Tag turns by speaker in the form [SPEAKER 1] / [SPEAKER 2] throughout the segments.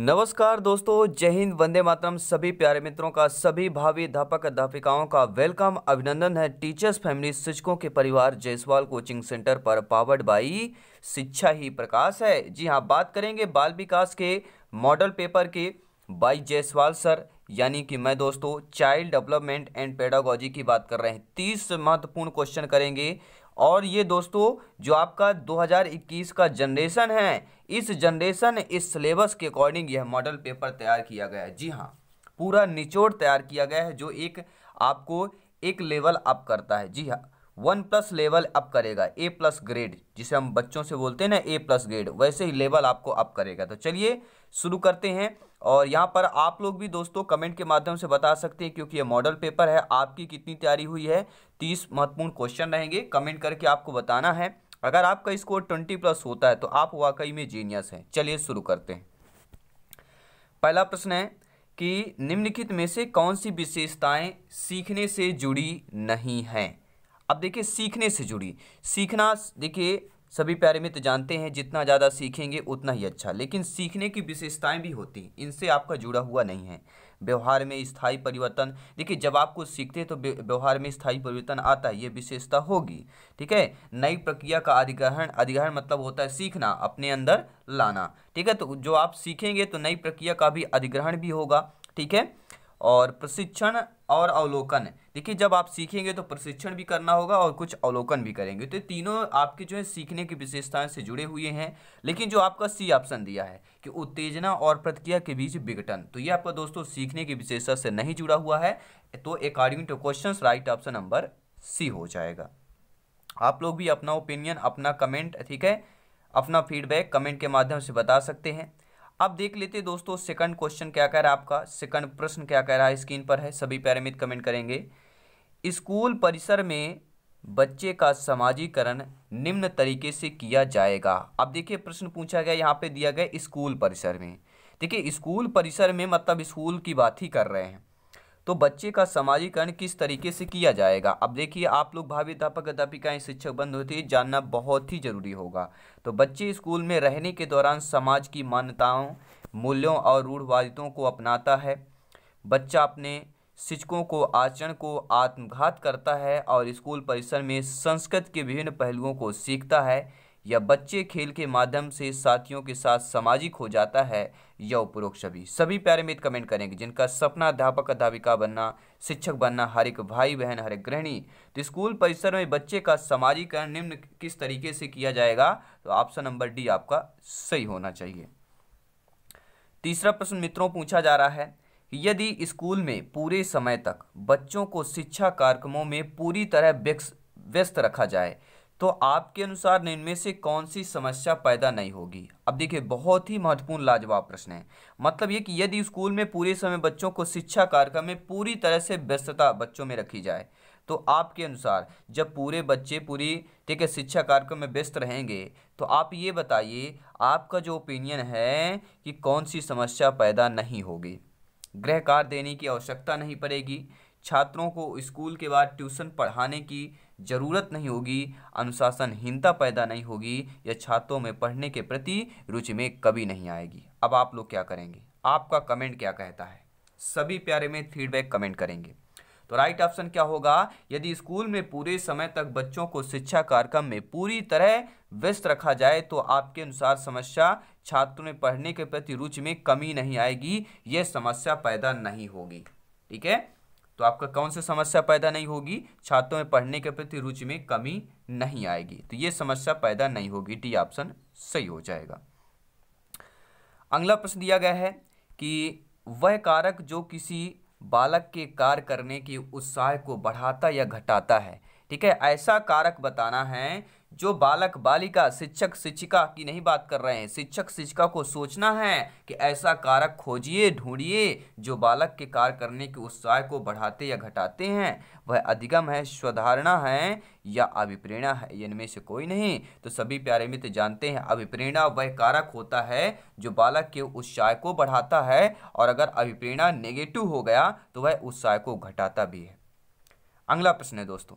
[SPEAKER 1] नमस्कार दोस्तों जय हिंद वंदे मातरम सभी प्यारे मित्रों का सभी भावी अध्यापक अध्यापिकाओं का वेलकम अभिनंदन है टीचर्स फैमिली शिक्षकों के परिवार जयसवाल कोचिंग सेंटर पर पावर्ड बाई शिक्षा ही प्रकाश है जी हाँ बात करेंगे बाल विकास के मॉडल पेपर के बाई जयसवाल सर यानी कि मैं दोस्तों चाइल्ड डेवलपमेंट एंड पेडागोजी की बात कर रहे हैं तीस महत्वपूर्ण क्वेश्चन करेंगे और ये दोस्तों जो आपका 2021 का जनरेशन है इस जनरेशन इस सिलेबस के अकॉर्डिंग यह मॉडल पेपर तैयार किया गया है जी हाँ पूरा निचोड़ तैयार किया गया है जो एक आपको एक लेवल अप करता है जी हाँ वन प्लस लेवल अप करेगा ए प्लस ग्रेड जिसे हम बच्चों से बोलते हैं ना ए प्लस ग्रेड वैसे ही लेवल आपको अप करेगा तो चलिए शुरू करते हैं और यहाँ पर आप लोग भी दोस्तों कमेंट के माध्यम से बता सकते हैं क्योंकि ये मॉडल पेपर है आपकी कितनी तैयारी हुई है तीस महत्वपूर्ण क्वेश्चन रहेंगे कमेंट करके आपको बताना है अगर आपका स्कोर ट्वेंटी प्लस होता है तो आप वाकई में जीनियस हैं चलिए शुरू करते हैं पहला प्रश्न है कि निम्नलिखित में से कौन सी विशेषताएं सीखने से जुड़ी नहीं हैं अब देखिए सीखने से जुड़ी सीखना देखिए सभी प्यारे मित्र जानते हैं जितना ज़्यादा सीखेंगे उतना ही अच्छा लेकिन सीखने की विशेषताएं भी होती हैं इनसे आपका जुड़ा हुआ नहीं है व्यवहार में स्थायी परिवर्तन देखिए जब आप कुछ सीखते हैं तो व्यवहार में स्थायी परिवर्तन आता है ये विशेषता होगी ठीक है नई प्रक्रिया का अधिग्रहण अधिग्रहण मतलब होता है सीखना अपने अंदर लाना ठीक है तो जो आप सीखेंगे तो नई प्रक्रिया का भी अधिग्रहण भी होगा ठीक है और प्रशिक्षण और अवलोकन देखिए जब आप सीखेंगे तो प्रशिक्षण भी करना होगा और कुछ अवलोकन भी करेंगे तो तीनों आपके जो है सीखने की विशेषताएं से जुड़े हुए हैं लेकिन जो आपका सी ऑप्शन दिया है कि उत्तेजना और प्रतिक्रिया के बीच विघटन तो ये आपका दोस्तों सीखने की विशेषता से नहीं जुड़ा हुआ है तो according to question right option number C हो जाएगा आप लोग भी अपना ओपिनियन अपना कमेंट ठीक है अपना फीडबैक कमेंट के माध्यम से बता सकते हैं अब देख लेते दोस्तों सेकंड क्वेश्चन क्या कह रहा है आपका सेकंड प्रश्न क्या कह रहा है स्क्रीन पर है सभी पैरामित कमेंट करेंगे स्कूल परिसर में बच्चे का समाजीकरण निम्न तरीके से किया जाएगा अब देखिए प्रश्न पूछा गया यहाँ पे दिया गया स्कूल परिसर में देखिए स्कूल परिसर में मतलब स्कूल की बात ही कर रहे हैं तो बच्चे का समाजीकरण किस तरीके से किया जाएगा अब देखिए आप लोग भावी अध्यापक अध्यापिकाएँ शिक्षक बंद होते हैं जानना बहुत ही ज़रूरी होगा तो बच्चे स्कूल में रहने के दौरान समाज की मान्यताओं मूल्यों और रूढ़वादितों को अपनाता है बच्चा अपने शिक्षकों को आचरण को आत्मघात करता है और स्कूल परिसर में संस्कृत के विभिन्न पहलुओं को सीखता है या बच्चे खेल के माध्यम से साथियों के साथ सामाजिक हो जाता है या उपरोक्ष सभी सभी प्यारे में कमेंट करेंगे जिनका सपना अध्यापक अध्यापिका बनना शिक्षक बनना हर एक भाई बहन हर एक गृहणी तो स्कूल परिसर में बच्चे का सामाजिकरण निम्न किस तरीके से किया जाएगा तो ऑप्शन नंबर डी आपका सही होना चाहिए तीसरा प्रश्न मित्रों पूछा जा रहा है यदि स्कूल में पूरे समय तक बच्चों को शिक्षा कार्यक्रमों में पूरी तरह व्यस्त रखा जाए तो आपके अनुसार इनमें से कौन सी समस्या पैदा नहीं होगी अब देखिए बहुत ही महत्वपूर्ण लाजवाब प्रश्न है मतलब ये कि यदि स्कूल में पूरे समय बच्चों को शिक्षा कार्यक्रम में पूरी तरह से व्यस्तता बच्चों में रखी जाए तो आपके अनुसार जब पूरे बच्चे पूरी ठीक है शिक्षा कार्यक्रम में व्यस्त रहेंगे तो आप ये बताइए आपका जो ओपिनियन है कि कौन सी समस्या पैदा नहीं होगी गृह कार्य देने की आवश्यकता नहीं पड़ेगी छात्रों को स्कूल के बाद ट्यूशन पढ़ाने की जरूरत नहीं होगी अनुशासनहीनता पैदा नहीं होगी या छात्रों में पढ़ने के प्रति रुचि में कभी नहीं आएगी अब आप लोग क्या करेंगे आपका कमेंट क्या कहता है सभी प्यारे में फीडबैक कमेंट करेंगे तो राइट ऑप्शन क्या होगा यदि स्कूल में पूरे समय तक बच्चों को शिक्षा कार्यक्रम में पूरी तरह व्यस्त रखा जाए तो आपके अनुसार समस्या छात्रों में पढ़ने के प्रति रुचि में कमी नहीं आएगी यह समस्या पैदा नहीं होगी ठीक है तो आपका कौन सा समस्या पैदा नहीं होगी छात्रों में पढ़ने के प्रति रुचि में कमी नहीं आएगी तो ये समस्या पैदा नहीं होगी डी ऑप्शन सही हो जाएगा अगला प्रश्न दिया गया है कि वह कारक जो किसी बालक के कार्य करने की उत्साह को बढ़ाता या घटाता है ठीक है ऐसा कारक बताना है जो बालक बालिका शिक्षक शिक्षिका की नहीं बात कर रहे हैं शिक्षक शिक्षिका को सोचना है कि ऐसा कारक खोजिए ढूंढिए जो बालक के कार्य करने के उत्साह को बढ़ाते या घटाते हैं वह अधिगम है स्वधारणा है या अभिप्रेरणा है इनमें से कोई नहीं तो सभी प्यारे मित्र जानते हैं अभिप्रेरणा वह कारक होता है जो बालक के उत्साह को बढ़ाता है और अगर अभिप्रेरणा नेगेटिव हो गया तो वह उत्साह को घटाता भी है अगला प्रश्न है दोस्तों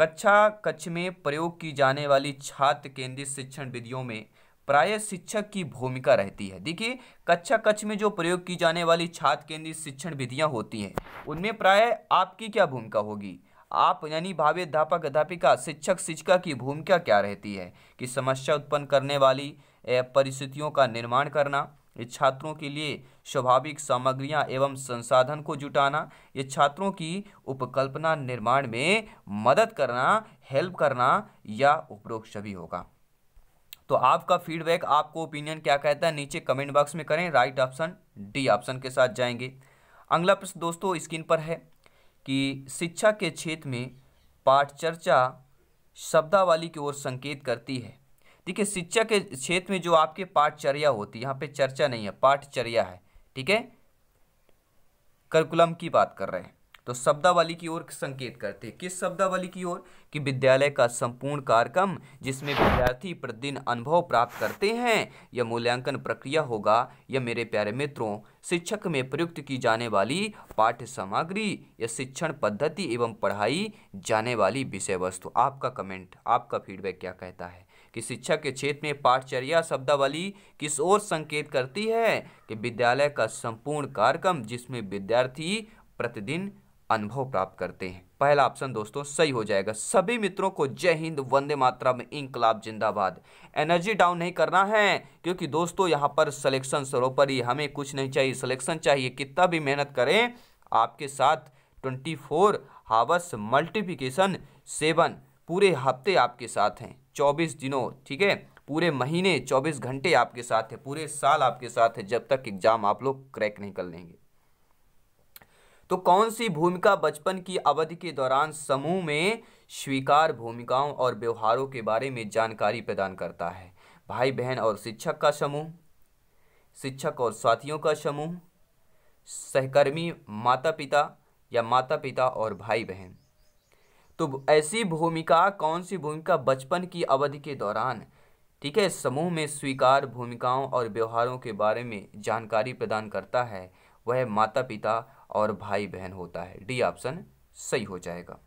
[SPEAKER 1] कक्षा कक्ष में प्रयोग की जाने वाली छात्र केंद्रित शिक्षण विधियों में प्राय शिक्षक की भूमिका रहती है देखिए कक्षा कक्ष में जो प्रयोग की जाने वाली छात्र केंद्रित शिक्षण विधियाँ होती हैं उनमें प्राय आपकी क्या भूमिका होगी आप यानी भावे अध्यापक अध्यापिका शिक्षक शिक्षिका की भूमिका क्या रहती है कि समस्या उत्पन्न करने वाली परिस्थितियों का निर्माण करना ये छात्रों के लिए स्वाभाविक सामग्रियां एवं संसाधन को जुटाना ये छात्रों की उपकल्पना निर्माण में मदद करना हेल्प करना या उपरोक्त सभी होगा तो आपका फीडबैक आपको ओपिनियन क्या कहता है नीचे कमेंट बॉक्स में करें राइट ऑप्शन डी ऑप्शन के साथ जाएंगे अगला प्रश्न दोस्तों स्क्रीन पर है कि शिक्षा के क्षेत्र में पाठचर्चा शब्दावली की ओर संकेत करती है देखिए शिक्षा के क्षेत्र में जो आपके पाठचर्या होती है यहाँ पे चर्चा नहीं है पाठचर्या है ठीक है करकुलम की बात कर रहे हैं तो शब्दावली की ओर संकेत करते हैं किस शब्दावली की ओर कि विद्यालय का संपूर्ण कार्यक्रम जिसमें विद्यार्थी प्रतिदिन अनुभव प्राप्त करते हैं यह मूल्यांकन प्रक्रिया होगा यह मेरे प्यारे मित्रों शिक्षक में प्रयुक्त की जाने वाली पाठ्य सामग्री या शिक्षण पद्धति एवं पढ़ाई जाने वाली विषय वस्तु आपका कमेंट आपका फीडबैक क्या कहता है कि शिक्षा के क्षेत्र में पाठचर्या शब्दावली किस ओर संकेत करती है कि विद्यालय का संपूर्ण कार्यक्रम जिसमें विद्यार्थी प्रतिदिन अनुभव प्राप्त करते हैं पहला ऑप्शन दोस्तों सही हो जाएगा सभी मित्रों को जय हिंद वंदे मात्रा में इंकलाब जिंदाबाद एनर्जी डाउन नहीं करना है क्योंकि दोस्तों यहाँ पर सिलेक्शन सरोपरि हमें कुछ नहीं चाहिए सिलेक्शन चाहिए कितना भी मेहनत करें आपके साथ twenty four hours multiplication seven पूरे हफ्ते आपके साथ हैं चौबीस दिनों ठीक है पूरे महीने चौबीस घंटे आपके साथ है पूरे साल आपके साथ है जब तक एग्जाम आप लोग क्रैक नहीं कर लेंगे तो कौन सी भूमिका बचपन की अवधि के दौरान समूह में स्वीकार भूमिकाओं और व्यवहारों के बारे में जानकारी प्रदान करता है भाई बहन और शिक्षक का समूह शिक्षक और साथियों का समूह सहकर्मी माता पिता या माता पिता और भाई बहन तो ऐसी भूमिका कौन सी भूमिका बचपन की अवधि के दौरान ठीक है समूह में स्वीकार भूमिकाओं और व्यवहारों के बारे में जानकारी प्रदान करता है वह माता पिता और भाई बहन होता है डी ऑप्शन सही हो जाएगा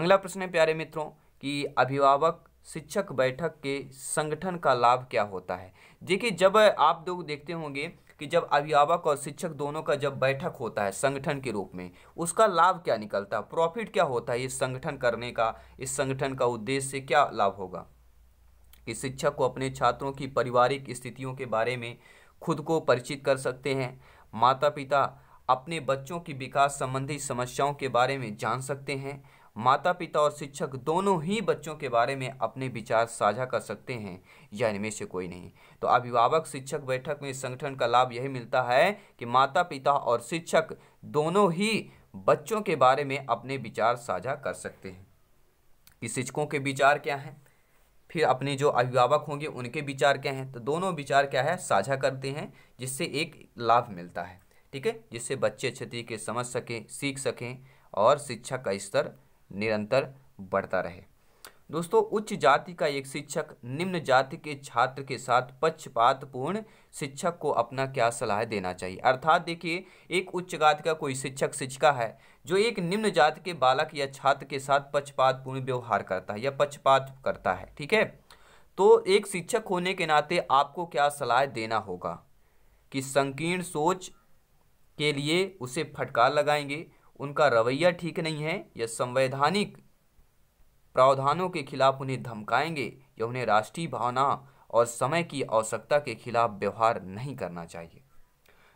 [SPEAKER 1] अगला प्रश्न है प्यारे मित्रों कि अभिभावक शिक्षक बैठक के संगठन का लाभ क्या होता है देखिए जब आप लोग देखते होंगे कि जब अभिभावक और शिक्षक दोनों का जब बैठक होता है संगठन के रूप में उसका लाभ क्या निकलता है प्रॉफिट क्या होता है इस संगठन करने का इस संगठन का उद्देश्य से क्या लाभ होगा कि शिक्षक को अपने छात्रों की पारिवारिक स्थितियों के बारे में खुद को परिचित कर सकते हैं माता पिता अपने बच्चों की विकास संबंधी समस्याओं के बारे में जान सकते हैं माता पिता और शिक्षक दोनों ही बच्चों के बारे में अपने विचार साझा कर सकते हैं या इनमें से कोई नहीं तो अभिभावक शिक्षक बैठक में संगठन का लाभ यही मिलता है कि माता पिता और शिक्षक दोनों ही बच्चों के बारे में अपने विचार साझा कर सकते हैं कि शिक्षकों के विचार क्या हैं फिर अपने जो अभिभावक होंगे उनके विचार क्या हैं तो दोनों विचार क्या है साझा करते हैं जिससे एक लाभ मिलता है ठीक है जिससे बच्चे अच्छे तरीके समझ सकें सीख सकें और शिक्षा का स्तर निरंतर बढ़ता रहे दोस्तों उच्च जाति का एक शिक्षक निम्न जाति के छात्र के साथ पक्षपातपूर्ण शिक्षक को अपना क्या सलाह देना चाहिए अर्थात देखिए एक उच्च जाति का कोई शिक्षक शिक्षिका है जो एक निम्न जाति के बालक या छात्र के साथ पक्षपातपूर्ण व्यवहार करता है या पक्षपात करता है ठीक है तो एक शिक्षक होने के नाते आपको क्या सलाह देना होगा कि संकीर्ण सोच के लिए उसे फटकार लगाएंगे उनका रवैया ठीक नहीं है या संवैधानिक प्रावधानों के खिलाफ उन्हें धमकाएंगे या उन्हें राष्ट्रीय भावना और समय की आवश्यकता के खिलाफ व्यवहार नहीं करना चाहिए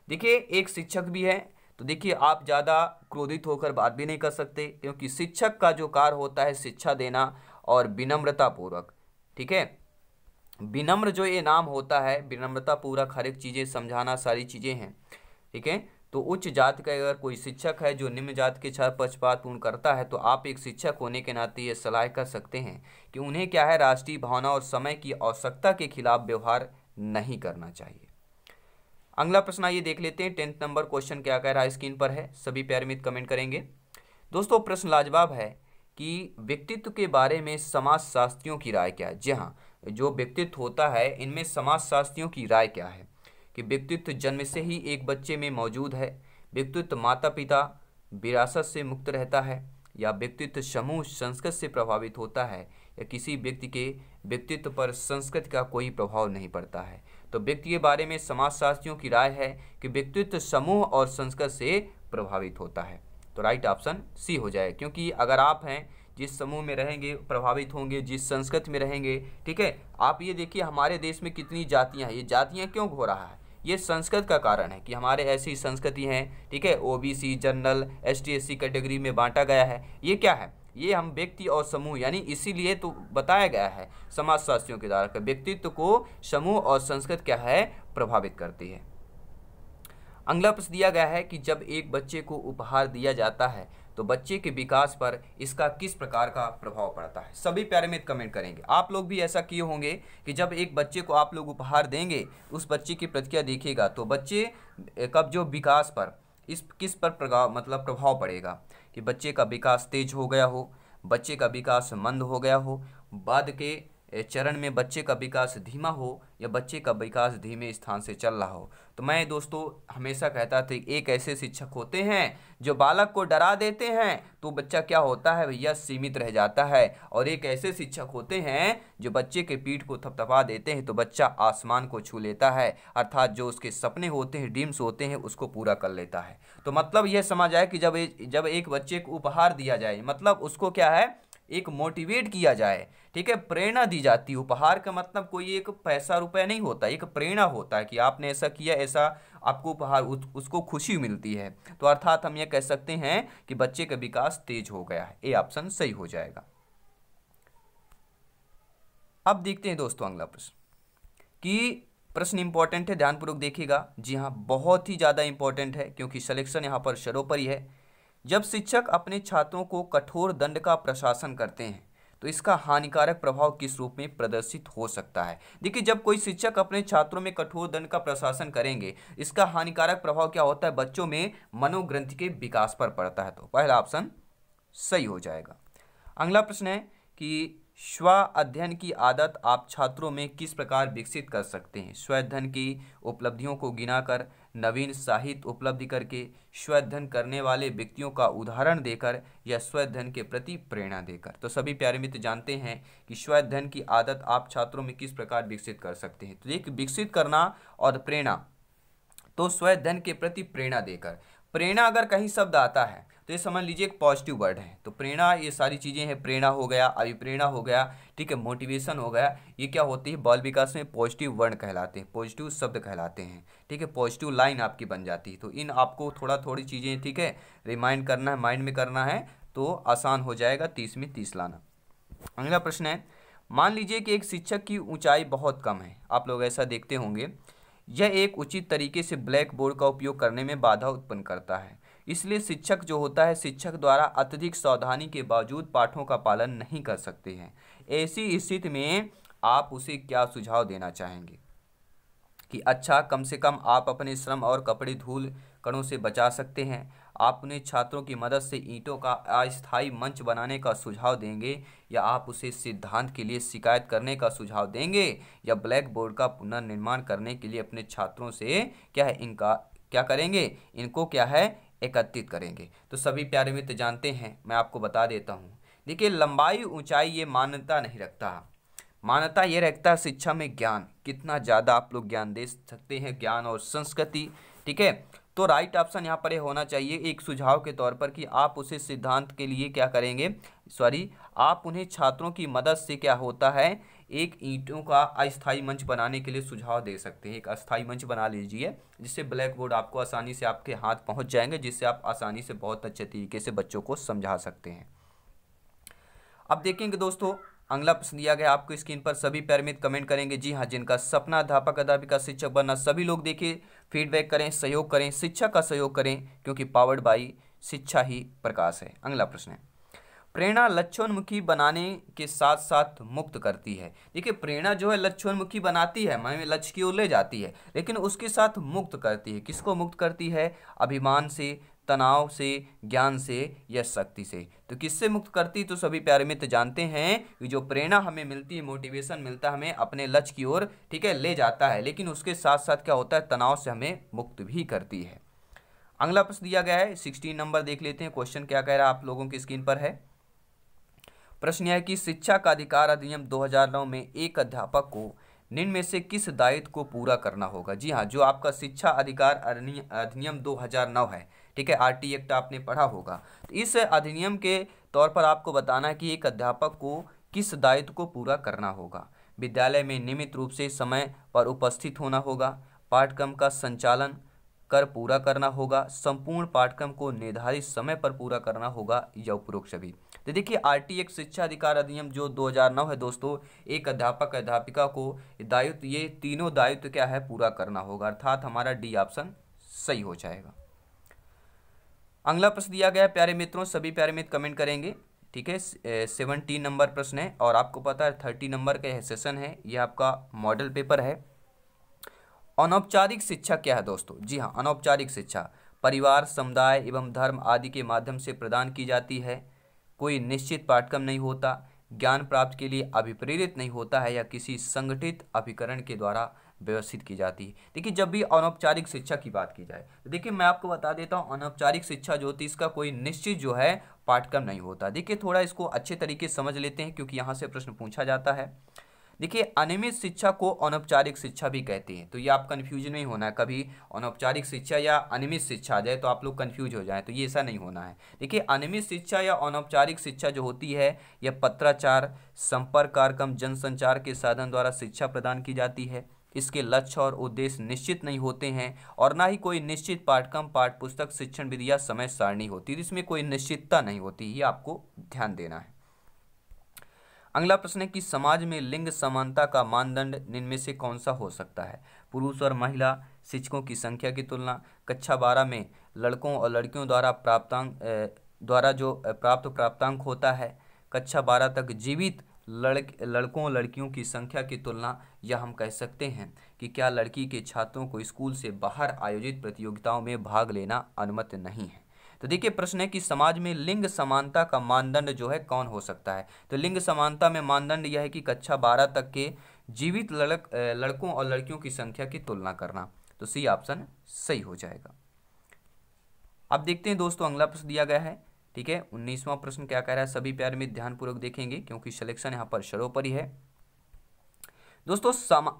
[SPEAKER 1] देखिए एक शिक्षक भी है तो देखिए आप ज़्यादा क्रोधित होकर बात भी नहीं कर सकते क्योंकि शिक्षक का जो कार्य होता है शिक्षा देना और विनम्रतापूर्वक ठीक है विनम्र जो ये नाम होता है विनम्रतापूर्वक हर एक चीज़ें समझाना सारी चीज़ें हैं ठीक है तो उच्च जात का अगर कोई शिक्षक है जो निम्न जात के पक्षपात पूर्ण करता है तो आप एक शिक्षक होने के नाते ये सलाह कर सकते हैं कि उन्हें क्या है राष्ट्रीय भावना और समय की आवश्यकता के खिलाफ व्यवहार नहीं करना चाहिए अगला प्रश्न आइए देख लेते हैं टेंथ नंबर क्वेश्चन क्या कह रहा है स्क्रीन पर है सभी प्यार मित्र कमेंट करेंगे दोस्तों प्रश्न लाजवाब है कि व्यक्तित्व के बारे में समाजशास्त्रियों की राय क्या है जी हाँ जो व्यक्तित्व होता है इनमें समाजशास्त्रियों की राय क्या है कि व्यक्तित्व जन्म से ही एक बच्चे में मौजूद है व्यक्तित्व माता पिता विरासत से मुक्त रहता है या व्यक्तित्व समूह संस्कृत से प्रभावित होता है या किसी व्यक्ति के व्यक्तित्व पर संस्कृत का कोई प्रभाव नहीं पड़ता है तो व्यक्ति के बारे में समाजशास्त्रियों की राय है कि व्यक्तित्व समूह और संस्कृत से प्रभावित होता है तो राइट ऑप्शन सी हो जाए क्योंकि अगर आप हैं जिस समूह में रहेंगे प्रभावित होंगे जिस संस्कृत में रहेंगे ठीक है आप ये देखिए हमारे देश में कितनी जातियाँ हैं ये जातियाँ क्यों हो रहा है ये संस्कृत का कारण है कि हमारे ऐसी संस्कृति हैं ठीक है ओबीसी जनरल सी कैटेगरी में बांटा गया है ये क्या है ये हम व्यक्ति और समूह यानी इसीलिए तो बताया गया है समाजशास्त्रियों के द्वारा व्यक्तित्व को समूह और संस्कृत क्या है प्रभावित करती है अगला प्रश्न दिया गया है कि जब एक बच्चे को उपहार दिया जाता है तो बच्चे के विकास पर इसका किस प्रकार का प्रभाव पड़ता है सभी प्यारे में कमेंट करेंगे आप लोग भी ऐसा किए होंगे कि जब एक बच्चे को आप लोग उपहार देंगे उस बच्चे की प्रतिक्रिया देखेगा तो बच्चे कब जो विकास पर इस किस पर प्रभाव मतलब प्रभाव पड़ेगा कि बच्चे का विकास तेज हो गया हो बच्चे का विकास मंद हो गया हो बाद के चरण में बच्चे का विकास धीमा हो या बच्चे का विकास धीमे स्थान से चल रहा हो तो मैं दोस्तों हमेशा कहता था एक ऐसे शिक्षक होते हैं जो बालक को डरा देते हैं तो बच्चा क्या होता है भैया सीमित रह जाता है और एक ऐसे शिक्षक होते हैं जो बच्चे के पीठ को थपथपा देते हैं तो बच्चा आसमान को छू लेता है अर्थात जो उसके सपने होते हैं ड्रीम्स होते हैं उसको पूरा कर लेता है तो मतलब यह समझ आए कि जब जब एक बच्चे को उपहार दिया जाए मतलब उसको क्या है एक मोटिवेट किया जाए ठीक है प्रेरणा दी जाती है उपहार का मतलब कोई एक पैसा रुपया नहीं होता एक प्रेरणा होता है कि आपने ऐसा किया ऐसा आपको उपहार उस, उसको खुशी मिलती है तो अर्थात हम ये कह सकते हैं कि बच्चे का विकास तेज हो गया है ये ऑप्शन सही हो जाएगा अब देखते हैं दोस्तों अगला प्रश्न कि प्रश्न इंपॉर्टेंट है ध्यानपूर्वक देखिएगा जी हाँ बहुत ही ज़्यादा इंपॉर्टेंट है क्योंकि सिलेक्शन यहाँ पर सरोपरि है जब शिक्षक अपने छात्रों को कठोर दंड का प्रशासन करते हैं तो इसका हानिकारक प्रभाव किस रूप में प्रदर्शित हो सकता है देखिए जब कोई शिक्षक अपने छात्रों में कठोर दंड का प्रशासन करेंगे इसका हानिकारक प्रभाव क्या होता है बच्चों में मनोग्रंथ के विकास पर पड़ता है तो पहला ऑप्शन सही हो जाएगा अगला प्रश्न है कि स्व अध्ययन की आदत आप छात्रों में किस प्रकार विकसित कर सकते हैं स्व अध्ययन की उपलब्धियों को गिनाकर नवीन साहित्य उपलब्धि करके स्वध्यन करने वाले व्यक्तियों का उदाहरण देकर या स्वध्यन के प्रति प्रेरणा देकर तो सभी प्यारे मित्र जानते हैं कि स्वध्यन की आदत आप छात्रों में किस प्रकार विकसित कर सकते हैं तो एक विकसित करना और प्रेरणा तो स्वध्यन के प्रति प्रेरणा देकर प्रेरणा अगर कहीं शब्द आता है तो ये समझ लीजिए एक पॉजिटिव वर्ड है तो प्रेरणा ये सारी चीज़ें हैं प्रेरणा हो गया अभिप्रेरणा हो गया ठीक है मोटिवेशन हो गया ये क्या होती है बाल विकास में पॉजिटिव वर्ण कहलाते हैं पॉजिटिव शब्द कहलाते हैं ठीक है पॉजिटिव लाइन आपकी बन जाती है तो इन आपको थोड़ा थोड़ी चीज़ें ठीक है रिमाइंड करना है माइंड में करना है तो आसान हो जाएगा तीस में तीस लाना अगला प्रश्न है मान लीजिए कि एक शिक्षक की ऊंचाई बहुत कम है आप लोग ऐसा देखते होंगे यह एक उचित तरीके से ब्लैक बोर्ड का उपयोग करने में बाधा उत्पन्न करता है इसलिए शिक्षक जो होता है शिक्षक द्वारा अत्यधिक सावधानी के बावजूद पाठों का पालन नहीं कर सकते हैं ऐसी स्थिति में आप उसे क्या सुझाव देना चाहेंगे कि अच्छा कम से कम आप अपने श्रम और कपड़े धूल कणों से बचा सकते हैं आप उन्हें छात्रों की मदद से ईंटों का अस्थायी मंच बनाने का सुझाव देंगे या आप उसे सिद्धांत के लिए शिकायत करने का सुझाव देंगे या ब्लैक बोर्ड का पुनर्निर्माण करने के लिए अपने छात्रों से क्या है इनका क्या करेंगे इनको क्या है एकत्रित करेंगे तो सभी प्यारे मित्र जानते हैं मैं आपको बता देता हूँ देखिए लंबाई ऊंचाई ये मान्यता नहीं रखता मान्यता ये रखता है शिक्षा में ज्ञान कितना ज़्यादा आप लोग ज्ञान दे सकते हैं ज्ञान और संस्कृति ठीक है तो राइट ऑप्शन यहाँ पर होना चाहिए एक सुझाव के तौर पर कि आप उसे सिद्धांत के लिए क्या करेंगे सॉरी आप उन्हें छात्रों की मदद से क्या होता है एक ईंटों का अस्थाई मंच बनाने के लिए सुझाव दे सकते हैं एक अस्थाई मंच बना लीजिए जिससे ब्लैक बोर्ड आपको आसानी से आपके हाथ पहुंच जाएंगे जिससे आप आसानी से बहुत अच्छे तरीके से बच्चों को समझा सकते हैं अब देखेंगे दोस्तों अगला प्रश्न दिया गया आपको स्क्रीन पर सभी पैरमित कमेंट करेंगे जी हाँ जिनका सपना अध्यापक अध्यापिका शिक्षक बनना सभी लोग देखिए फीडबैक करें सहयोग करें शिक्षा का सहयोग करें क्योंकि पावर्ड बाई शिक्षा ही प्रकाश है अगला प्रश्न है प्रेरणा लक्ष्योन्मुखी बनाने के साथ साथ मुक्त करती है देखिए प्रेरणा जो है लक्ष्योन्मुखी बनाती है मन में लक्ष्य की ओर ले जाती है लेकिन उसके साथ मुक्त करती है किसको मुक्त करती है अभिमान से तनाव से ज्ञान से या शक्ति से तो किससे मुक्त करती तो सभी प्यारे मित्र जानते हैं कि जो प्रेरणा हमें मिलती है मोटिवेशन मिलता है हमें अपने लक्ष्य की ओर ठीक है ले जाता है लेकिन उसके साथ साथ क्या होता है तनाव से हमें मुक्त भी करती है अगला प्रश्न दिया गया है सिक्सटीन नंबर देख लेते हैं क्वेश्चन क्या कह रहा है आप लोगों की स्क्रीन पर है प्रश्न यह है कि शिक्षा का अधिकार अधिनियम 2009 में एक अध्यापक को निम्न में से किस दायित्व को पूरा करना होगा जी हाँ जो आपका शिक्षा अधिकार अधिनियम 2009 है ठीक है आरटी एक्ट आपने पढ़ा होगा तो इस अधिनियम के तौर पर आपको बताना है कि एक अध्यापक को किस दायित्व को पूरा करना होगा विद्यालय में नियमित रूप से समय पर उपस्थित होना होगा पाठ्यक्रम का संचालन कर पूरा करना होगा संपूर्ण पाठ्यक्रम को निर्धारित समय पर पूरा करना होगा या उपरोक्ष भी तो देखिए टी शिक्षा अधिकार अधिनियम जो 2009 है दोस्तों एक अध्यापक अध्यापिका को दायित्व ये तीनों दायित्व क्या है पूरा करना होगा अर्थात हमारा डी ऑप्शन सही हो जाएगा अगला प्रश्न दिया गया प्यारे मित्रों सभी प्यारे मित्र कमेंट करेंगे ठीक है सेवनटीन नंबर प्रश्न है और आपको पता है थर्टी नंबर का यह सेशन है यह आपका मॉडल पेपर है अनौपचारिक शिक्षा क्या है दोस्तों जी हाँ अनौपचारिक शिक्षा परिवार समुदाय एवं धर्म आदि के माध्यम से प्रदान की जाती है कोई निश्चित पाठ्यक्रम नहीं होता ज्ञान प्राप्त के लिए अभिप्रेरित नहीं होता है या किसी संगठित अभिकरण के द्वारा व्यवस्थित की जाती है देखिए जब भी अनौपचारिक शिक्षा की बात की जाए तो देखिए मैं आपको बता देता हूँ अनौपचारिक शिक्षा जो होती है इसका कोई निश्चित जो है पाठ्यक्रम नहीं होता देखिए थोड़ा इसको अच्छे तरीके समझ लेते हैं क्योंकि यहाँ से प्रश्न पूछा जाता है देखिए अनियमित शिक्षा को अनौपचारिक शिक्षा भी कहते हैं तो ये आप कन्फ्यूजन नहीं होना है कभी अनौपचारिक शिक्षा या अनियमित शिक्षा आ जाए तो आप लोग कन्फ्यूज हो जाएँ तो ये ऐसा नहीं होना है देखिए अनियमित शिक्षा या अनौपचारिक शिक्षा जो होती है यह पत्राचार संपर्क कार्यक्रम जनसंचार के साधन द्वारा शिक्षा प्रदान की जाती है इसके लक्ष्य और उद्देश्य निश्चित नहीं होते हैं और ना ही कोई निश्चित पाठ्यक्रम पाठ्यपुस्तक शिक्षण विधि या समय सारणी होती है इसमें कोई निश्चितता नहीं होती ये आपको ध्यान देना है अगला प्रश्न है कि समाज में लिंग समानता का मानदंड निम्न से कौन सा हो सकता है पुरुष और महिला शिक्षकों की संख्या की तुलना कक्षा बारह में लड़कों और लड़कियों द्वारा प्राप्तांक द्वारा जो प्राप्त प्राप्तांक होता है कक्षा बारह तक जीवित लड़क लड़कों और लड़कियों की संख्या की तुलना यह हम कह सकते हैं कि क्या लड़की के छात्रों को स्कूल से बाहर आयोजित प्रतियोगिताओं में भाग लेना अनुमत नहीं है तो देखिए प्रश्न है कि समाज में लिंग समानता का मानदंड जो है कौन हो सकता है तो लिंग समानता में मानदंड यह है कि कक्षा बारह तक के जीवित लड़क लड़कों और लड़कियों की संख्या की तुलना करना तो सी ऑप्शन सही हो जाएगा अब देखते हैं दोस्तों अगला प्रश्न दिया गया है ठीक है उन्नीसवा प्रश्न क्या कह रहा है सभी प्यार में ध्यानपूर्वक देखेंगे क्योंकि सिलेक्शन यहाँ पर सर्वोपरि है दोस्तों समा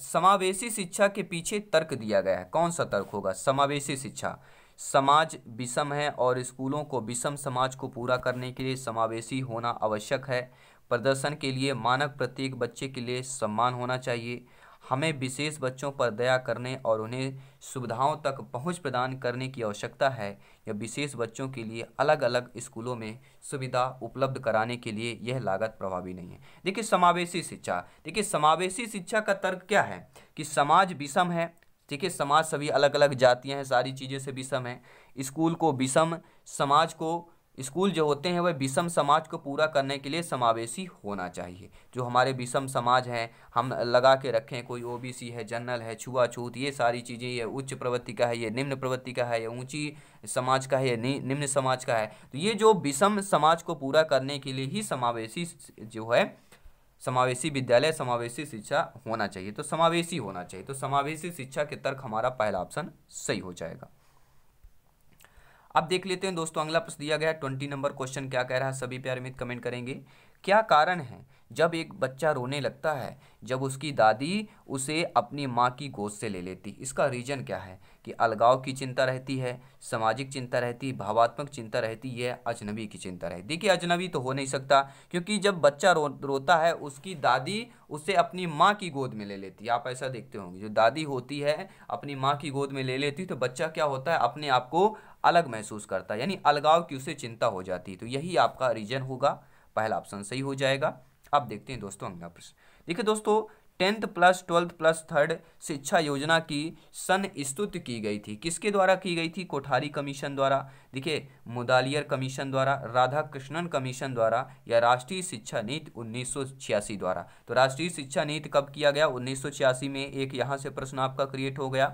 [SPEAKER 1] समावेशी शिक्षा के पीछे तर्क दिया गया है कौन सा तर्क होगा समावेशी शिक्षा समाज विषम है और स्कूलों को विषम समाज को पूरा करने के लिए समावेशी होना आवश्यक है प्रदर्शन के लिए मानक प्रत्येक बच्चे के लिए सम्मान होना चाहिए हमें विशेष बच्चों पर दया करने और उन्हें सुविधाओं तक पहुंच प्रदान करने की आवश्यकता है या विशेष बच्चों के लिए अलग अलग स्कूलों में सुविधा उपलब्ध कराने के लिए यह लागत प्रभावी नहीं है देखिए समावेशी शिक्षा देखिए समावेशी शिक्षा का तर्क क्या है कि समाज विषम है ठीक है समाज सभी अलग अलग जातियाँ हैं सारी चीज़ें से विषम है स्कूल को विषम समाज को स्कूल जो होते हैं वह विषम समाज को पूरा करने के लिए समावेशी होना चाहिए जो हमारे विषम समाज हैं हम लगा के रखें कोई ओबीसी है जनरल है छुआछूत ये सारी चीज़ें ये उच्च प्रवृत्ति का है ये निम्न प्रवृत्ति का है ये ऊंची समाज का है ये निम्न समाज का है तो ये जो विषम समाज को पूरा करने के लिए ही समावेशी जो है समावेशी विद्यालय समावेशी शिक्षा होना चाहिए तो समावेशी होना चाहिए तो समावेशी शिक्षा के तर्क हमारा पहला ऑप्शन सही हो जाएगा अब देख लेते हैं दोस्तों अगला प्रश्न दिया गया ट्वेंटी नंबर क्वेश्चन क्या कह रहा है सभी प्यार मित्र कमेंट करेंगे क्या कारण है जब एक बच्चा रोने लगता है जब उसकी दादी उसे अपनी माँ की गोद से ले लेती इसका रीजन क्या है कि अलगाव की चिंता रहती है सामाजिक चिंता रहती है भावात्मक चिंता रहती है अजनबी की चिंता रहती देखिए अजनबी तो हो नहीं सकता क्योंकि जब बच्चा रो रोता है उसकी दादी उसे अपनी माँ की गोद में ले लेती है आप ऐसा देखते होंगे जो दादी होती है अपनी माँ की गोद में ले लेती तो बच्चा क्या होता है अपने आप को अलग महसूस करता है यानी अलगाव की उसे चिंता हो जाती है तो यही आपका रीजन होगा पहला ऑप्शन सही हो जाएगा अब देखते हैं दोस्तों अगला प्रश्न देखिए दोस्तों tenth plus twelfth plus third शिक्षा योजना की सन स्तुत की गई थी किसके द्वारा की गई थी कोठारी कमीशन द्वारा देखिए मुदालियर कमीशन द्वारा राधा कृष्णन कमीशन द्वारा या राष्ट्रीय शिक्षा नीति उन्नीस द्वारा तो राष्ट्रीय शिक्षा नीति कब किया गया उन्नीस में एक यहाँ से प्रश्न आपका क्रिएट हो गया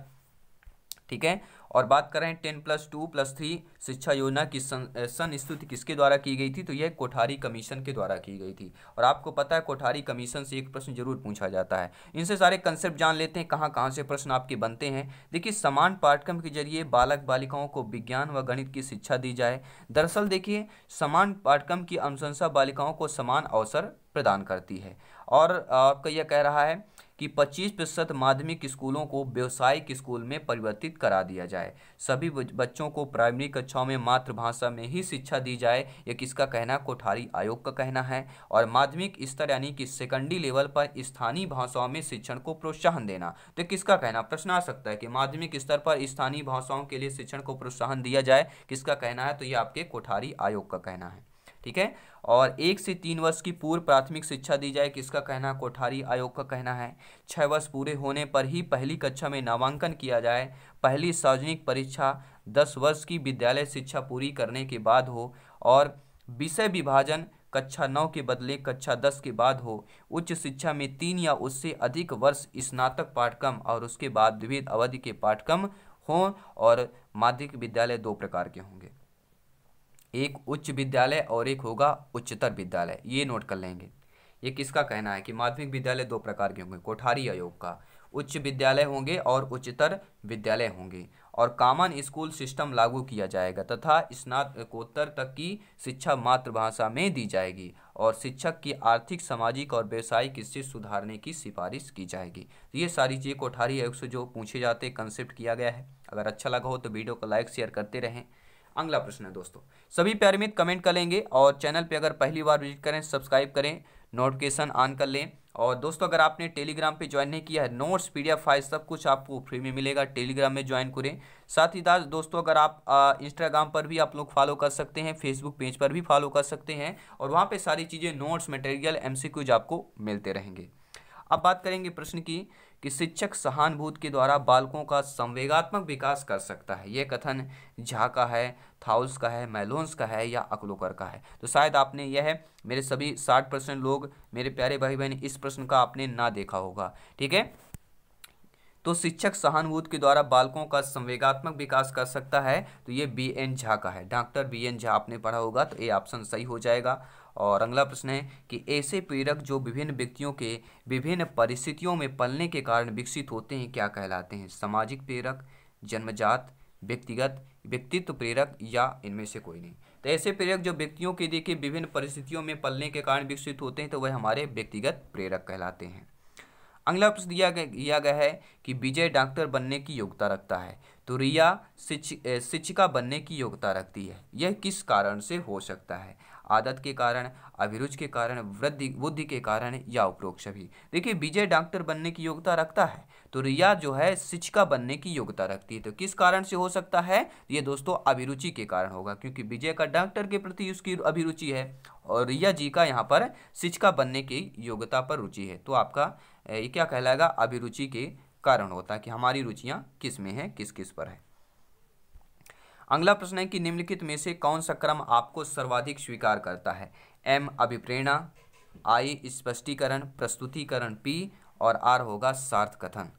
[SPEAKER 1] ठीक है और बात करें ten plus two plus three शिक्षा योजना की सन संस्तुति किसके द्वारा की गई थी तो यह कोठारी कमीशन के द्वारा की गई थी और आपको पता है कोठारी कमीशन से एक प्रश्न जरूर पूछा जाता है इनसे सारे कंसेप्ट जान लेते हैं कहाँ कहाँ से प्रश्न आपके बनते हैं देखिए समान पाठ्यक्रम के जरिए बालक बालिकाओं को विज्ञान व गणित की शिक्षा दी जाए दरअसल देखिए समान पाठ्यक्रम की अनुशंसा बालिकाओं को समान अवसर प्रदान करती है और आपका यह कह रहा है कि 25 प्रतिशत माध्यमिक स्कूलों को व्यावसायिक स्कूल में परिवर्तित करा दिया जाए सभी बच्चों को प्राइमरी कक्षाओं में मातृभाषा में ही शिक्षा दी जाए ये किसका कहना कोठारी आयोग का कहना है और माध्यमिक स्तर यानी कि सेकेंडरी लेवल पर स्थानीय भाषाओं में शिक्षण को प्रोत्साहन देना तो किसका कहना प्रश्न आ सकता है कि माध्यमिक स्तर पर स्थानीय भाषाओं के लिए शिक्षण को प्रोत्साहन दिया जाए किसका कहना है तो ये आपके कोठारी आयोग का कहना है ठीक है और एक से तीन वर्ष की पूर्व प्राथमिक शिक्षा दी जाए किसका कहना कोठारी आयोग का कहना है छः वर्ष पूरे होने पर ही पहली कक्षा में नामांकन किया जाए पहली सार्वजनिक परीक्षा दस वर्ष की विद्यालय शिक्षा पूरी करने के बाद हो और विषय विभाजन कक्षा नौ के बदले कक्षा दस के बाद हो उच्च शिक्षा में तीन या उससे अधिक वर्ष स्नातक पाठ्यक्रम और उसके बाद विविध अवधि के पाठ्यक्रम हों और माध्यमिक विद्यालय दो प्रकार के होंगे एक उच्च विद्यालय और एक होगा उच्चतर विद्यालय ये नोट कर लेंगे ये किसका कहना है कि माध्यमिक विद्यालय दो प्रकार के होंगे कोठारी आयोग का उच्च विद्यालय होंगे और उच्चतर विद्यालय होंगे और कॉमन स्कूल सिस्टम लागू किया जाएगा तथा स्नातकोत्तर तक की शिक्षा मातृभाषा में दी जाएगी और शिक्षक की आर्थिक सामाजिक और व्यवसायिक स्थिति सुधारने की सिफारिश की जाएगी तो ये सारी चीज़ें कोठारी आयोग से जो पूछे जाते कंसेप्ट किया गया है अगर अच्छा लगा हो तो वीडियो को लाइक शेयर करते रहें अगला प्रश्न है दोस्तों सभी प्यारे मित्र कमेंट कर लेंगे और चैनल पे अगर पहली बार विजिट करें सब्सक्राइब करें नोटिफिकेशन ऑन कर लें और दोस्तों अगर आपने टेलीग्राम पे ज्वाइन नहीं किया है नोट्स पी फाइल सब कुछ आपको फ्री में मिलेगा टेलीग्राम में ज्वाइन करें साथ ही साथ दोस्तों अगर आप इंस्टाग्राम पर भी आप लोग फॉलो कर सकते हैं फेसबुक पेज पर भी फॉलो कर सकते हैं और वहाँ पर सारी चीज़ें नोट्स मटेरियल एम आपको मिलते रहेंगे अब बात करेंगे प्रश्न की कि शिक्षक सहानुभूति के द्वारा बालकों का संवेगात्मक विकास कर सकता है ये कथन झा का है थाउल्स का है मैलोन्स का है या अकलोकर का है तो शायद आपने यह मेरे सभी साठ परसेंट लोग मेरे प्यारे भाई बहन इस प्रश्न का आपने ना देखा होगा ठीक है तो शिक्षक सहानुभूति के द्वारा बालकों का संवेगात्मक विकास कर सकता है तो ये बी एन झा का है डॉक्टर बी एन झा आपने पढ़ा होगा तो ये ऑप्शन सही हो जाएगा और अगला प्रश्न है कि ऐसे प्रेरक जो विभिन्न व्यक्तियों के विभिन्न परिस्थितियों में पलने के कारण विकसित होते हैं क्या कहलाते हैं सामाजिक प्रेरक जन्मजात व्यक्तिगत व्यक्तित्व प्रेरक या इनमें से कोई नहीं तो ऐसे प्रेरक जो व्यक्तियों के देखिए विभिन्न परिस्थितियों में पलने के कारण विकसित होते हैं तो वह हमारे व्यक्तिगत प्रेरक कहलाते हैं अगला प्रश्न दिया गया गया है कि विजय डॉक्टर बनने की योग्यता रखता है तो रिया शिक्षिका बनने की योग्यता रखती है यह किस कारण से हो सकता है आदत के कारण अभिरुच के कारण वृद्धि बुद्धि के कारण या उपरोक्ष भी देखिए विजय डॉक्टर बनने की योग्यता रखता है तो रिया जो है शिक्षिका बनने की योग्यता रखती है तो किस कारण से हो सकता है ये दोस्तों अभिरुचि के कारण होगा क्योंकि विजय का डॉक्टर के प्रति उसकी अभिरुचि है और रिया जी का यहाँ पर शिक्षिका बनने की योग्यता पर रुचि है तो आपका ये क्या कहलाएगा अभिरुचि के कारण होता है कि हमारी रुचियाँ किस में हैं किस किस पर है अगला प्रश्न है कि निम्नलिखित में से कौन सा क्रम आपको सर्वाधिक स्वीकार करता है एम अभिप्रेरणा आई स्पष्टीकरण प्रस्तुतिकरण पी और आर होगा सार्थ कथन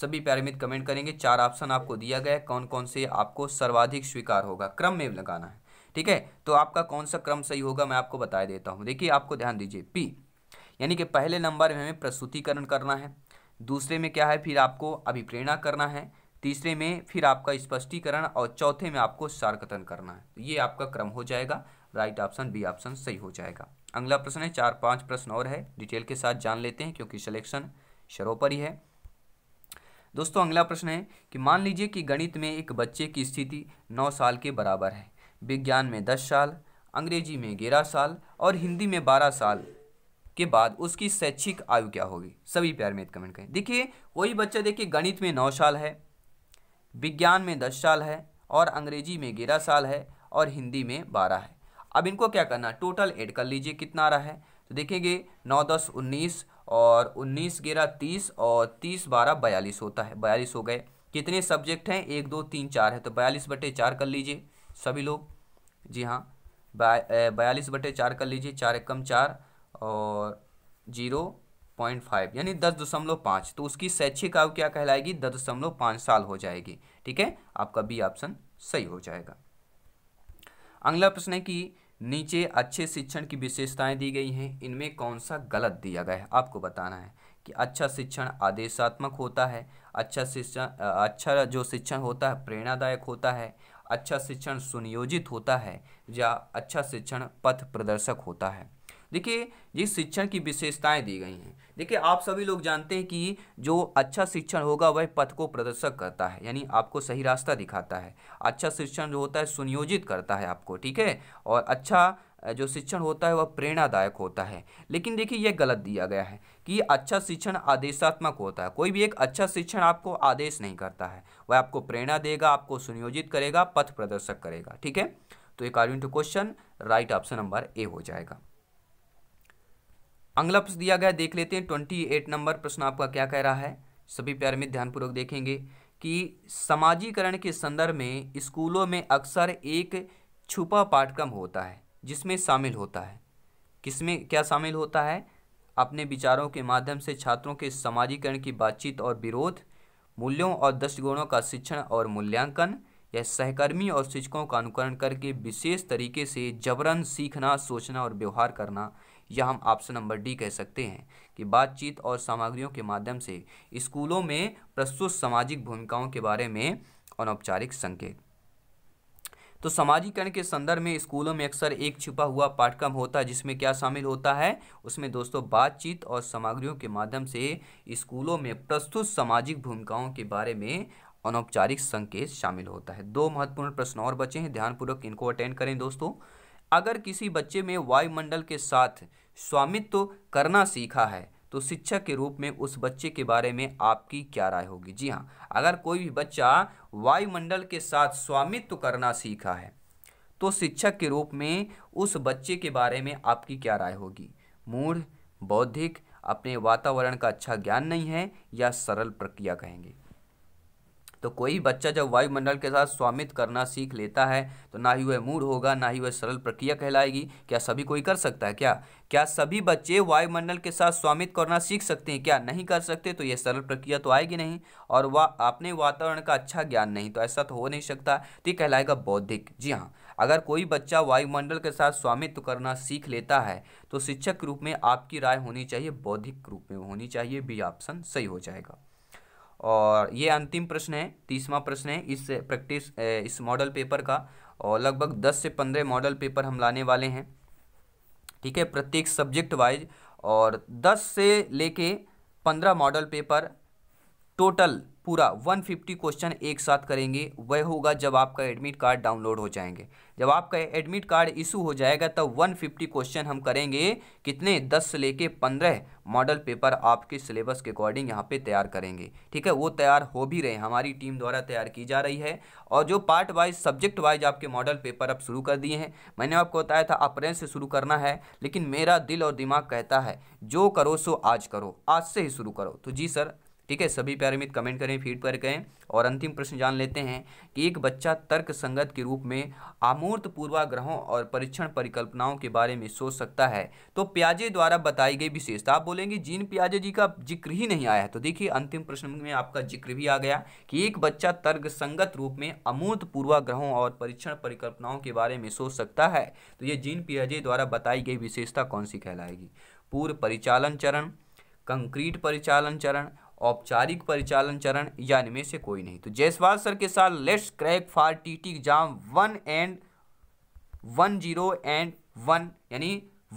[SPEAKER 1] सभी पैरामित कमेंट करेंगे चार ऑप्शन आपको दिया गया है कौन कौन से आपको सर्वाधिक स्वीकार होगा क्रम में लगाना है ठीक है तो आपका कौन सा क्रम सही होगा मैं आपको बता देता हूँ देखिए आपको ध्यान दीजिए पी यानी कि पहले नंबर में हमें प्रस्तुतिकरण करना है दूसरे में क्या है फिर आपको अभिप्रेरणा करना है तीसरे में फिर आपका स्पष्टीकरण और चौथे में आपको सार कथन करना है तो ये आपका क्रम हो जाएगा राइट ऑप्शन बी ऑप्शन सही हो जाएगा अगला प्रश्न है चार पांच प्रश्न और है डिटेल के साथ जान लेते हैं क्योंकि सिलेक्शन शरों ही है दोस्तों अगला प्रश्न है कि मान लीजिए कि गणित में एक बच्चे की स्थिति नौ साल के बराबर है विज्ञान में दस साल अंग्रेजी में ग्यारह साल और हिंदी में बारह साल के बाद उसकी शैक्षिक आयु क्या होगी सभी प्यार में कमेंट करें देखिए वही बच्चा देखिए गणित में नौ साल है विज्ञान में दस साल है और अंग्रेजी में ग्यारह साल है और हिंदी में बारह है अब इनको क्या करना टोटल ऐड कर लीजिए कितना आ रहा है तो देखेंगे नौ दस उन्नीस और उन्नीस ग्यारह तीस और तीस बारह बयालीस होता है बयालीस हो गए कितने सब्जेक्ट हैं एक दो तीन चार है तो बयालीस बटे चार कर लीजिए सभी लोग जी हाँ बयालीस बटे चार कर लीजिए चार एक कम चार और जीरो पॉइंट फाइव यानी दस दशमलव पाँच तो उसकी शैक्षिक आयु क्या कहलाएगी दस दशमलव पाँच साल हो जाएगी ठीक है आपका बी ऑप्शन सही हो जाएगा अगला प्रश्न है कि नीचे अच्छे शिक्षण की विशेषताएं दी गई हैं इनमें कौन सा गलत दिया गया है आपको बताना है कि अच्छा शिक्षण आदेशात्मक होता है अच्छा शिक्षण अच्छा जो शिक्षण होता है प्रेरणादायक होता है अच्छा शिक्षण सुनियोजित होता है या अच्छा शिक्षण पथ प्रदर्शक होता है देखिए ये शिक्षण की विशेषताएं दी गई हैं देखिए आप सभी लोग जानते हैं कि जो अच्छा शिक्षण होगा वह पथ को प्रदर्शक करता है यानी आपको सही रास्ता दिखाता है अच्छा शिक्षण जो होता है सुनियोजित करता है आपको ठीक है और अच्छा जो शिक्षण होता है वह प्रेरणादायक होता है लेकिन देखिए यह गलत दिया गया है कि अच्छा शिक्षण आदेशात्मक होता है कोई भी एक अच्छा शिक्षण आपको आदेश नहीं करता है वह आपको प्रेरणा देगा आपको सुनियोजित करेगा पथ प्रदर्शक करेगा ठीक है तो एक two question right option number A हो जाएगा अगला प्रश्न दिया गया देख लेते हैं ट्वेंटी एट नंबर प्रश्न आपका क्या कह रहा है सभी प्यार में ध्यानपूर्वक देखेंगे कि समाजीकरण के संदर्भ में स्कूलों में अक्सर एक छुपा पाठ्यक्रम होता है जिसमें शामिल होता है किसमें क्या शामिल होता है अपने विचारों के माध्यम से छात्रों के समाजीकरण की बातचीत और विरोध मूल्यों और दृष्टिकोणों का शिक्षण और मूल्यांकन या सहकर्मी और शिक्षकों का अनुकरण करके विशेष तरीके से जबरन सीखना सोचना और व्यवहार करना या हम ऑप्शन नंबर डी कह सकते हैं कि बातचीत और सामग्रियों के माध्यम से स्कूलों में प्रस्तुत सामाजिक भूमिकाओं के बारे में अनौपचारिक संकेत तो समाजीकरण के संदर्भ में स्कूलों में अक्सर एक छिपा हुआ पाठ्यक्रम होता है जिसमें क्या शामिल होता है उसमें दोस्तों बातचीत और सामग्रियों के माध्यम से स्कूलों में प्रस्तुत सामाजिक भूमिकाओं के बारे में अनौपचारिक संकेत शामिल होता है दो महत्वपूर्ण प्रश्न और बचे हैं ध्यानपूर्वक इनको अटेंड करें दोस्तों अगर किसी बच्चे में वायुमंडल के साथ स्वामित्व तो करना सीखा है तो शिक्षक के रूप में उस बच्चे के बारे में आपकी क्या राय होगी जी हाँ अगर कोई भी बच्चा वायुमंडल के साथ स्वामित्व तो करना सीखा है तो शिक्षक के रूप में उस बच्चे के बारे में आपकी क्या राय होगी मूढ़ बौद्धिक अपने वातावरण का अच्छा ज्ञान नहीं है या सरल प्रक्रिया कहेंगे तो कोई बच्चा जब वायुमंडल के साथ स्वामित्व करना सीख लेता है तो ना ही वह मूड होगा ना ही वह सरल प्रक्रिया कहलाएगी क्या सभी कोई कर सकता है क्या क्या सभी बच्चे वायुमंडल के साथ स्वामित्व करना सीख सकते हैं क्या नहीं कर सकते तो यह सरल प्रक्रिया तो आएगी नहीं और वह वा, अपने वातावरण का अच्छा ज्ञान नहीं तो ऐसा तो हो नहीं सकता तो ये कहलाएगा बौद्धिक जी हाँ अगर कोई बच्चा वायुमंडल के साथ स्वामित्व करना सीख लेता है तो शिक्षक के रूप में आपकी राय होनी चाहिए बौद्धिक रूप में होनी चाहिए बी ऑप्शन सही हो जाएगा और ये अंतिम प्रश्न है तीसवा प्रश्न है इस प्रैक्टिस इस मॉडल पेपर का और लगभग दस से पंद्रह मॉडल पेपर हम लाने वाले हैं ठीक है प्रत्येक सब्जेक्ट वाइज और दस से लेके पंद्रह मॉडल पेपर टोटल पूरा 150 क्वेश्चन एक साथ करेंगे वह होगा जब आपका एडमिट कार्ड डाउनलोड हो जाएंगे जब आपका एडमिट कार्ड इशू हो जाएगा तब 150 क्वेश्चन हम करेंगे कितने 10 से लेके 15 मॉडल पेपर आपके सिलेबस के अकॉर्डिंग यहाँ पे तैयार करेंगे ठीक है वो तैयार हो भी रहे हमारी टीम द्वारा तैयार की जा रही है और जो पार्ट वाइज सब्जेक्ट वाइज आपके मॉडल पेपर अब शुरू कर दिए हैं मैंने आपको बताया था अप्रैल से शुरू करना है लेकिन मेरा दिल और दिमाग कहता है जो करो सो आज करो आज से ही शुरू करो तो जी सर ठीक है सभी प्यारे मित्र कमेंट करें फीड पर करें और अंतिम प्रश्न जान लेते हैं कि एक बच्चा तर्क संगत के रूप में आमूर्त पूर्वाग्रहों और परीक्षण परिकल्पनाओं के बारे में सोच सकता है तो प्याजे द्वारा बताई गई विशेषता आप बोलेंगे जीन प्याजे जी का जिक्र ही नहीं आया है तो देखिए अंतिम प्रश्न में आपका जिक्र भी आ गया कि एक बच्चा तर्क संगत रूप में अमूर्त पूर्वाग्रहों और परीक्षण परिकल्पनाओं के बारे में सोच सकता है तो ये जीन प्याजे द्वारा बताई गई विशेषता कौन सी कहलाएगी पूर्व परिचालन चरण कंक्रीट परिचालन चरण औपचारिक परिचालन चरण या इनमें से कोई नहीं तो जयसवाल सर के साथ let's crack for T T exam one and one zero and one यानी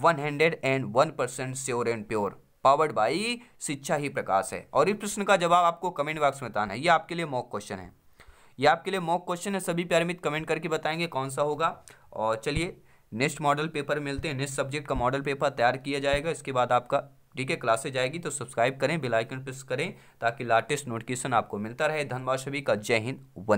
[SPEAKER 1] one hundred and one percent sure and pure powered by Shiksha Hi प्रकाश है और इस प्रश्न का जवाब आपको कमेंट बॉक्स में बताना है ये आपके लिए मॉक क्वेश्चन है ये आपके लिए मॉक क्वेश्चन है सभी प्यारे मित्र कमेंट करके बताएंगे कौन सा होगा और चलिए नेक्स्ट मॉडल पेपर मिलते हैं नेक्स्ट सब्जेक्ट का मॉडल पेपर तैयार किया जाएगा इसके बाद आपका ठीक है क्लासेज आएगी तो सब्सक्राइब करें बेलाइकन प्रेस करें ताकि लाटेस्ट नोटिफिकेशन आपको मिलता रहे धनबाद सभी का जय हिंद वंदे